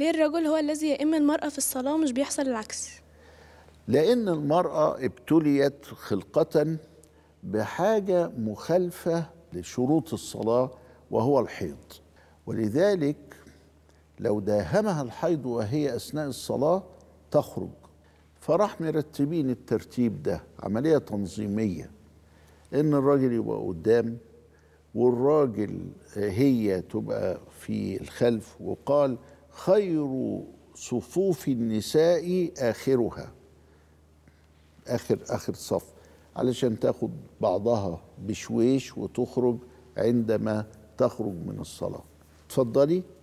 ليه الرجل هو الذي يئم المرأة في الصلاة ومش بيحصل العكس لأن المرأة ابتليت خلقة بحاجة مخالفة لشروط الصلاة وهو الحيض ولذلك لو داهمها الحيض وهي أثناء الصلاة تخرج فراح مرتبين الترتيب ده عملية تنظيمية إن الراجل يبقى قدام والراجل آه، هي تبقى في الخلف وقال خير صفوف النساء آخرها آخر آخر صف علشان تاخد بعضها بشويش وتخرج عندما تخرج من الصلاة اتفضلي